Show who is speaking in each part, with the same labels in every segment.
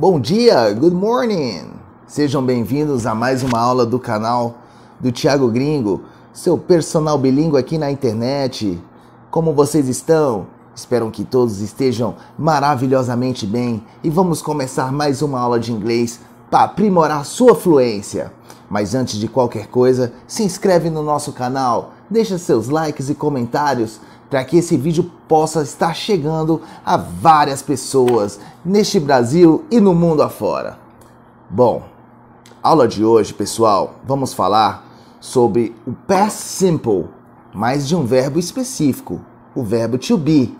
Speaker 1: Bom dia, good morning. Sejam bem-vindos a mais uma aula do canal do Thiago Gringo, seu personal bilíngue aqui na internet. Como vocês estão? Espero que todos estejam maravilhosamente bem e vamos começar mais uma aula de inglês para aprimorar sua fluência. Mas antes de qualquer coisa, se inscreve no nosso canal, deixa seus likes e comentários, para que esse vídeo possa estar chegando a várias pessoas neste Brasil e no mundo afora. Bom, aula de hoje, pessoal, vamos falar sobre o past simple, mas de um verbo específico, o verbo to be.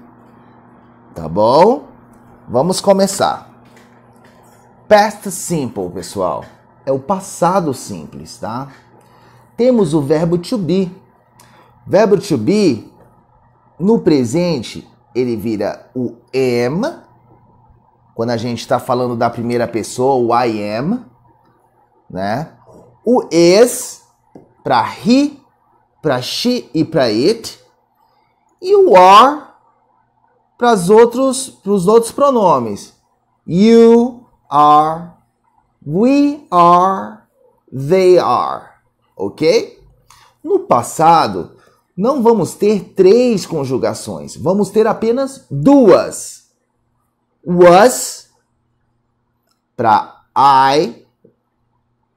Speaker 1: Tá bom? Vamos começar. Past simple, pessoal, é o passado simples, tá? Temos o verbo to be. Verbo to be no presente, ele vira o am, quando a gente está falando da primeira pessoa, o I am, né? O is para he, para she e para it, e o are para os outros, pros outros pronomes. You are, we are, they are, ok? No passado, não vamos ter três conjugações, vamos ter apenas duas. Was para I,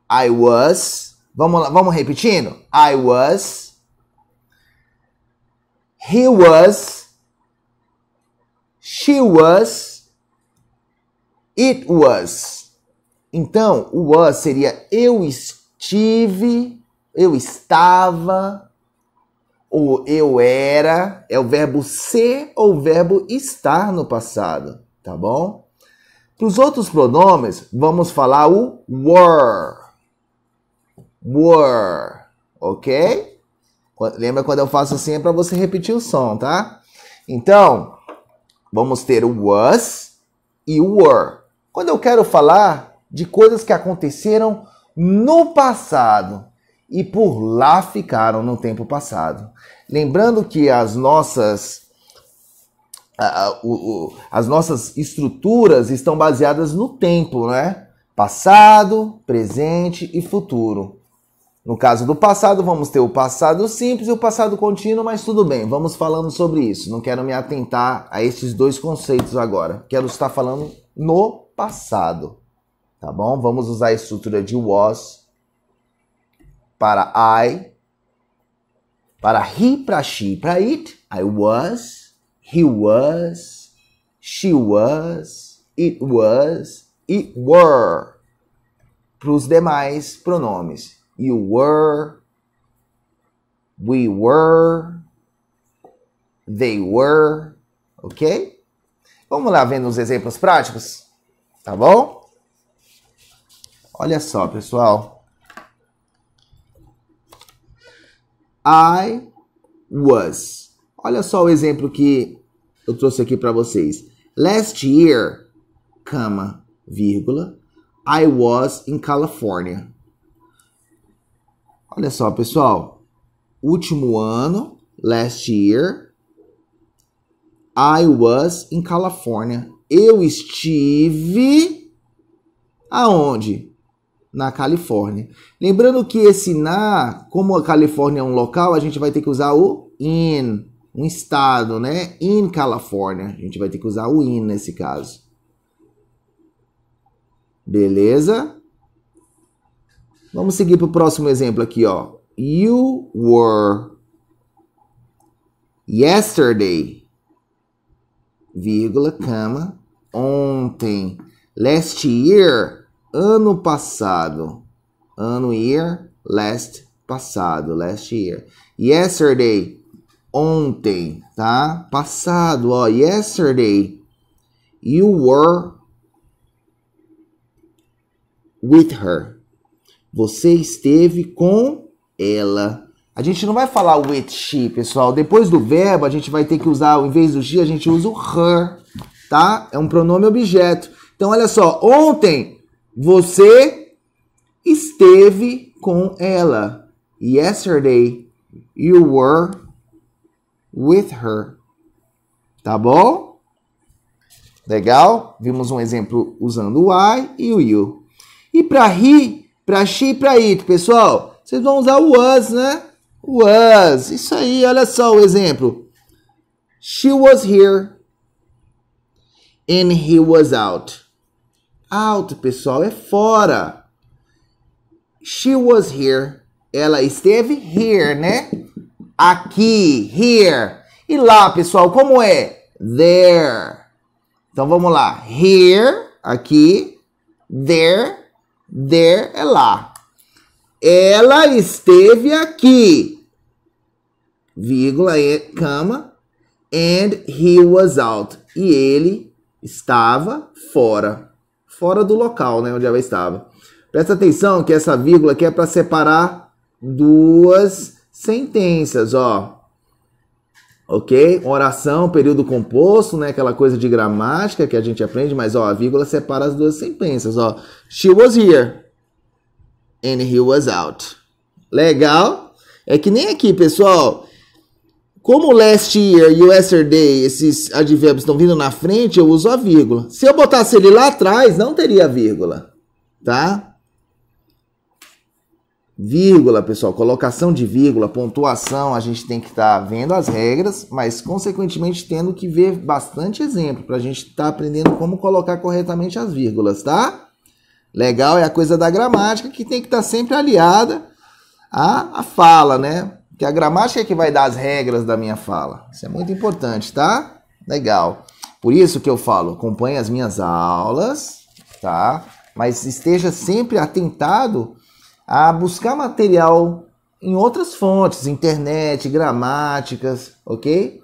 Speaker 1: I was. Vamos lá, vamos repetindo. I was. He was. She was. It was. Então, o was seria eu estive, eu estava, o eu era é o verbo ser ou o verbo estar no passado, tá bom? Para os outros pronomes, vamos falar o were. Were, ok? Lembra quando eu faço assim é para você repetir o som, tá? Então, vamos ter o was e o were. Quando eu quero falar de coisas que aconteceram no passado, e por lá ficaram no tempo passado. Lembrando que as nossas as nossas estruturas estão baseadas no tempo, né? Passado, presente e futuro. No caso do passado, vamos ter o passado simples e o passado contínuo, mas tudo bem, vamos falando sobre isso. Não quero me atentar a esses dois conceitos agora. Quero estar falando no passado. Tá bom? Vamos usar a estrutura de was para I, para he, para she, para it, I was, he was, she was, it was, it were. Para os demais pronomes, you were, we were, they were, ok? Vamos lá vendo os exemplos práticos, tá bom? Olha só, pessoal. I was. Olha só o exemplo que eu trouxe aqui para vocês. Last year, cama, vírgula, I was in California. Olha só, pessoal. Último ano, last year, I was in California. Eu estive aonde? na Califórnia. Lembrando que esse na, como a Califórnia é um local, a gente vai ter que usar o in, um estado, né? In Califórnia. A gente vai ter que usar o in nesse caso. Beleza? Vamos seguir para o próximo exemplo aqui, ó. You were yesterday, vírgula, cama, ontem, last year, ano passado. Ano year, last passado, last year. Yesterday, ontem, tá? Passado, ó, yesterday. You were with her. Você esteve com ela. A gente não vai falar with she, pessoal. Depois do verbo, a gente vai ter que usar, em vez do she, a gente usa o her, tá? É um pronome objeto. Então, olha só, ontem você esteve com ela. Yesterday you were with her. Tá bom? Legal? Vimos um exemplo usando o I e o you. E para he, para she e para it, pessoal, vocês vão usar o was, né? Was. Isso aí, olha só o exemplo. She was here and he was out out, pessoal, é fora. She was here. Ela esteve here, né? Aqui, here. E lá, pessoal, como é? There. Então vamos lá. Here, aqui. There, there é lá. Ela esteve aqui. Vírgula, e, cama. And he was out. E ele estava fora fora do local, né, onde ela estava. Presta atenção que essa vírgula aqui é para separar duas sentenças, ó. Ok? Oração, período composto, né? Aquela coisa de gramática que a gente aprende, mas ó, a vírgula separa as duas sentenças, ó. She was here and he was out. Legal? É que nem aqui, pessoal. Como last year e yesterday, esses advérbios estão vindo na frente, eu uso a vírgula. Se eu botasse ele lá atrás, não teria vírgula, tá? Vírgula, pessoal, colocação de vírgula, pontuação, a gente tem que estar tá vendo as regras, mas consequentemente tendo que ver bastante exemplo para a gente estar tá aprendendo como colocar corretamente as vírgulas, tá? Legal é a coisa da gramática que tem que estar tá sempre aliada à, à fala, né? que a gramática é que vai dar as regras da minha fala. Isso é muito importante, tá? Legal. Por isso que eu falo, acompanhe as minhas aulas, tá? Mas esteja sempre atentado a buscar material em outras fontes, internet, gramáticas, ok?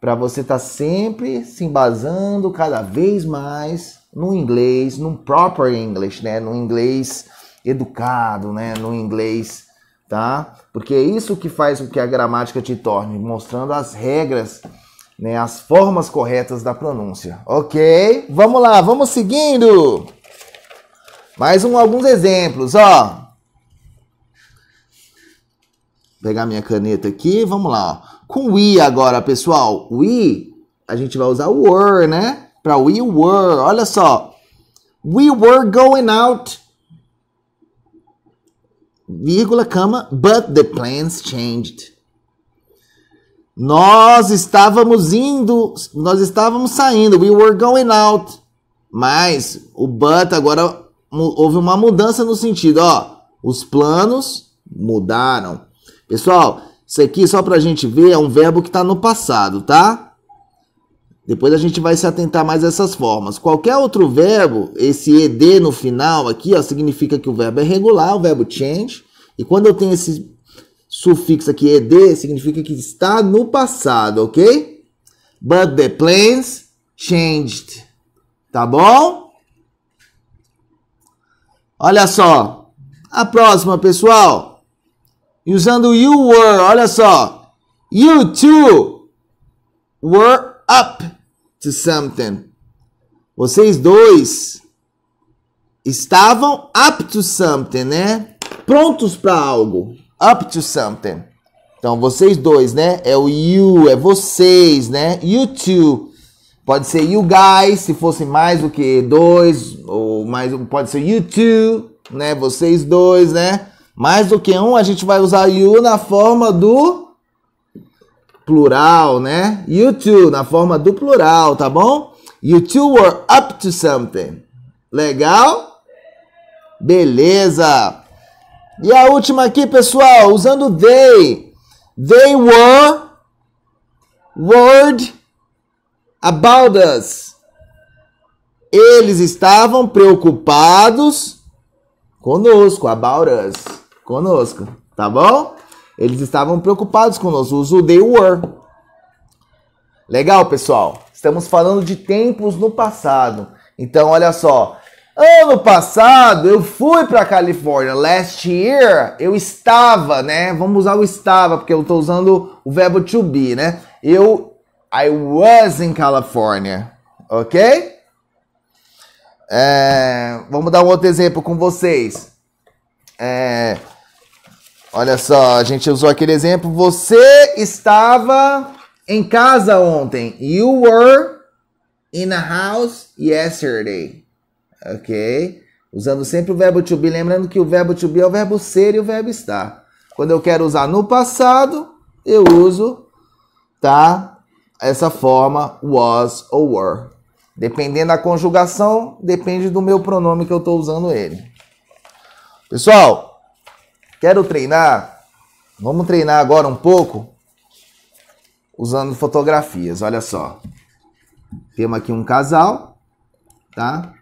Speaker 1: Para você estar tá sempre se embasando cada vez mais no inglês, no proper English, né? No inglês educado, né? No inglês tá? Porque é isso que faz com que a gramática te torne, mostrando as regras, né, as formas corretas da pronúncia. Ok? Vamos lá, vamos seguindo. Mais um, alguns exemplos, ó. Vou pegar minha caneta aqui, vamos lá. Ó. Com we agora, pessoal. We, a gente vai usar o were, né? Para we were, olha só. We were going out vírgula, cama, but the plans changed. Nós estávamos indo, nós estávamos saindo, we were going out. Mas o but agora houve uma mudança no sentido, ó, os planos mudaram. Pessoal, isso aqui só pra gente ver é um verbo que tá no passado, tá? Depois a gente vai se atentar mais a essas formas. Qualquer outro verbo, esse ed no final aqui, ó, significa que o verbo é regular, o verbo change. E quando eu tenho esse sufixo aqui ed, significa que está no passado, ok? But the plans changed. Tá bom? Olha só. A próxima, pessoal. Usando you were, olha só. You two were up to something. Vocês dois estavam up to something, né? Prontos para algo. Up to something. Então, vocês dois, né? É o you, é vocês, né? You two. Pode ser you guys, se fosse mais do que dois, ou mais, um, pode ser you two, né? Vocês dois, né? Mais do que um, a gente vai usar you na forma do plural, né? You two, na forma do plural, tá bom? You two were up to something. Legal? Beleza. E a última aqui, pessoal, usando they. They were worried about us. Eles estavam preocupados conosco, about us, conosco, tá bom? Eles estavam preocupados conosco, os they were. Legal, pessoal. Estamos falando de tempos no passado. Então, olha só. Ano passado eu fui para Califórnia. Last year eu estava, né? Vamos usar o estava porque eu estou usando o verbo to be, né? Eu I was in California, ok? É, vamos dar um outro exemplo com vocês. É, Olha só, a gente usou aquele exemplo. Você estava em casa ontem. You were in a house yesterday. Ok? Usando sempre o verbo to be. Lembrando que o verbo to be é o verbo ser e o verbo estar. Quando eu quero usar no passado, eu uso, tá? Essa forma was ou were. Dependendo da conjugação, depende do meu pronome que eu estou usando ele. Pessoal, Quero treinar? Vamos treinar agora um pouco usando fotografias. Olha só. Temos aqui um casal, tá?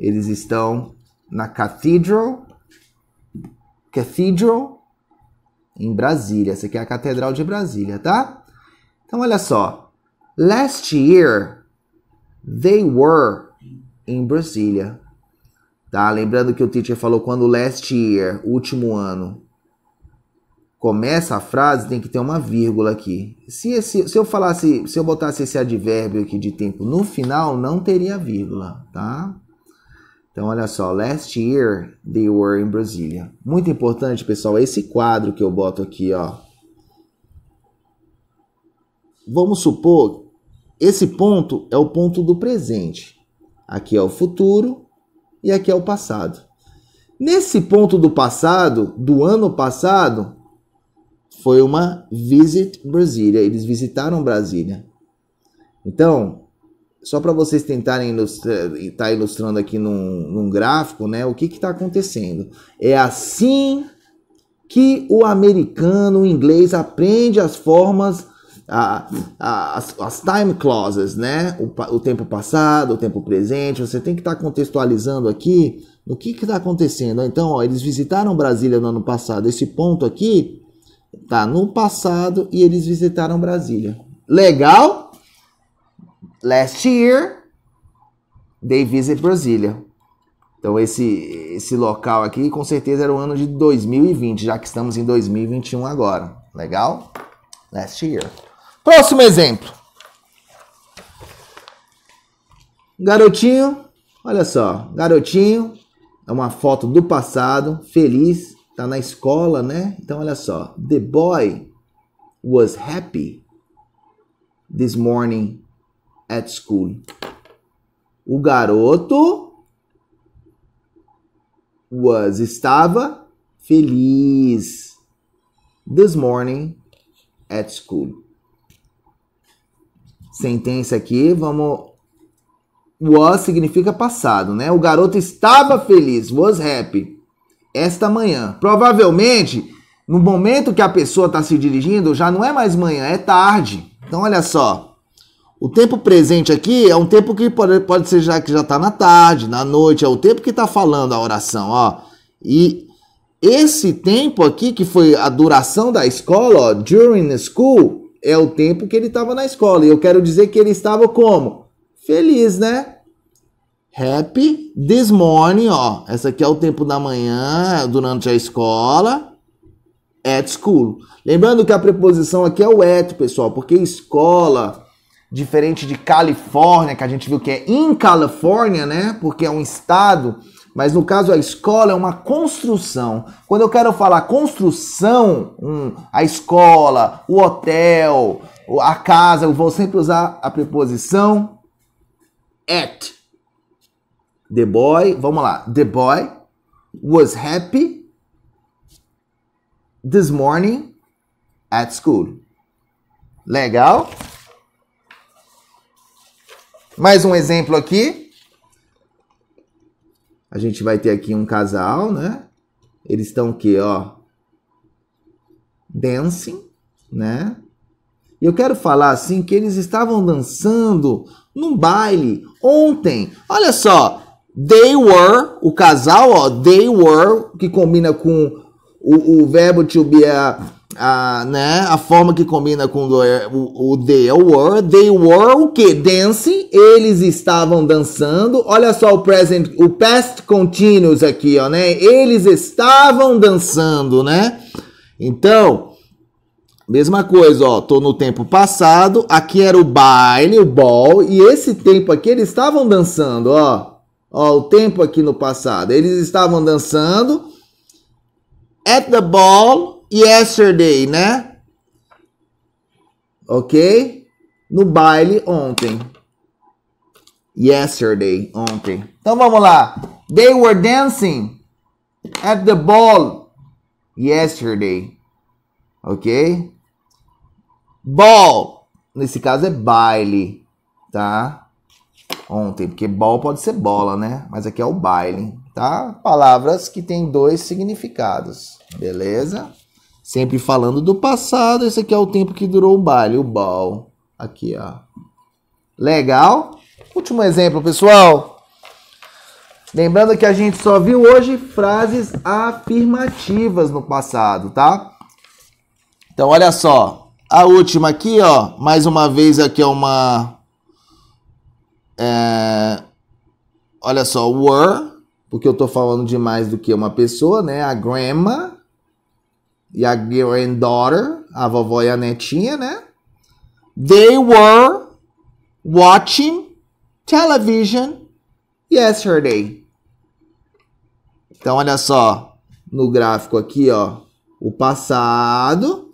Speaker 1: Eles estão na Cathedral, Cathedral em Brasília. Essa aqui é a Catedral de Brasília, tá? Então olha só. Last year they were in Brasília. Tá? Lembrando que o teacher falou quando last year, último ano, começa a frase, tem que ter uma vírgula aqui. Se, esse, se eu falasse, se eu botasse esse advérbio aqui de tempo no final, não teria vírgula, tá? Então, olha só, last year they were in Brasília. Muito importante, pessoal, esse quadro que eu boto aqui, ó. Vamos supor, esse ponto é o ponto do presente. Aqui é o futuro e aqui é o passado. Nesse ponto do passado, do ano passado, foi uma visit Brasília. Eles visitaram Brasília. Então, só para vocês tentarem ilustrar, tá ilustrando aqui num, num gráfico, né? O que está acontecendo? É assim que o americano, o inglês, aprende as formas as, as, time clauses, né? O, o, tempo passado, o tempo presente. Você tem que estar tá contextualizando aqui no que está acontecendo. Então, ó, eles visitaram Brasília no ano passado. Esse ponto aqui tá no passado e eles visitaram Brasília. Legal? Last year, they visit Brasília. Então esse, esse local aqui com certeza era o ano de 2020, já que estamos em 2021 agora. Legal? Last year. Próximo exemplo. Garotinho, olha só, garotinho é uma foto do passado, feliz, tá na escola, né? Então olha só, the boy was happy this morning at school. O garoto was estava feliz this morning at school sentença aqui, vamos. Was significa passado, né? O garoto estava feliz, was happy. Esta manhã. Provavelmente, no momento que a pessoa está se dirigindo, já não é mais manhã, é tarde. Então, olha só. O tempo presente aqui é um tempo que pode, pode ser já que já está na tarde, na noite, é o tempo que está falando a oração, ó. E esse tempo aqui, que foi a duração da escola, ó, during the school, é o tempo que ele estava na escola. E eu quero dizer que ele estava como? Feliz, né? Happy this morning, ó. Essa aqui é o tempo da manhã, durante a escola. At school. Lembrando que a preposição aqui é o at, pessoal, porque escola diferente de Califórnia, que a gente viu que é in Califórnia, né? Porque é um estado, mas no caso a escola é uma construção. Quando eu quero falar construção, a escola, o hotel, a casa, eu vou sempre usar a preposição at. The boy, vamos lá. The boy was happy this morning at school. Legal? Mais um exemplo aqui. A gente vai ter aqui um casal, né? Eles estão o quê, ó? Dancing, né? E eu quero falar assim que eles estavam dançando num baile ontem. Olha só, they were, o casal, ó, they were, que combina com o, o verbo to be a a, né, a forma que combina com o, o they were, they were o que? Dancing, eles estavam dançando, olha só o present, o past continuous aqui, ó, né, eles estavam dançando, né, então, mesma coisa, ó, tô no tempo passado, aqui era o baile, o ball, e esse tempo aqui eles estavam dançando, ó, ó, o tempo aqui no passado, eles estavam dançando, at the ball, yesterday, né? Ok? No baile ontem. Yesterday, ontem. Então vamos lá. They were dancing at the ball yesterday. Ok? Ball. Nesse caso é baile, tá? Ontem, porque ball pode ser bola, né? Mas aqui é o baile, tá? Palavras que têm dois significados, beleza? Sempre falando do passado, esse aqui é o tempo que durou o baile, o bal. Aqui, ó. Legal? Último exemplo, pessoal. Lembrando que a gente só viu hoje frases afirmativas no passado, tá? Então, olha só. A última aqui, ó. Mais uma vez, aqui é uma. É... Olha só, were, porque eu tô falando de mais do que uma pessoa, né? A grandma e a granddaughter, a vovó e a netinha, né? They were watching television yesterday. Então, olha só, no gráfico aqui, ó, o passado.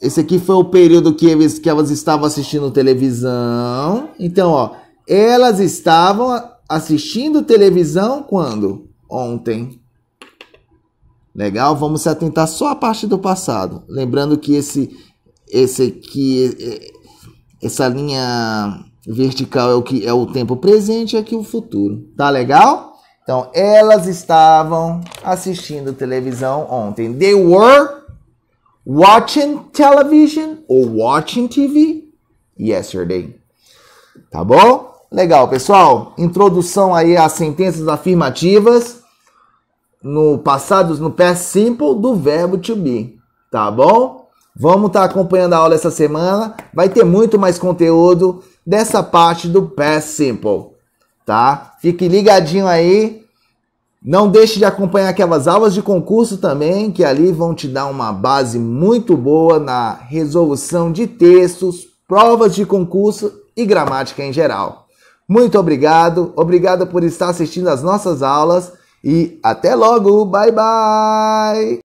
Speaker 1: Esse aqui foi o período que, eles, que elas estavam assistindo televisão. Então, ó, elas estavam assistindo televisão quando? Ontem. Legal? Vamos se atentar só à parte do passado. Lembrando que esse, esse que, essa linha vertical é o que é o tempo presente e é aqui o futuro. Tá legal? Então, elas estavam assistindo televisão ontem. They were watching television or watching TV yesterday. Tá bom? Legal, pessoal. Introdução aí às sentenças afirmativas no passado, no past simple do verbo to be, tá bom? Vamos estar tá acompanhando a aula essa semana. Vai ter muito mais conteúdo dessa parte do past simple, tá? Fique ligadinho aí. Não deixe de acompanhar aquelas aulas de concurso também, que ali vão te dar uma base muito boa na resolução de textos, provas de concurso e gramática em geral. Muito obrigado, obrigado por estar assistindo às nossas aulas. E até logo! Bye bye!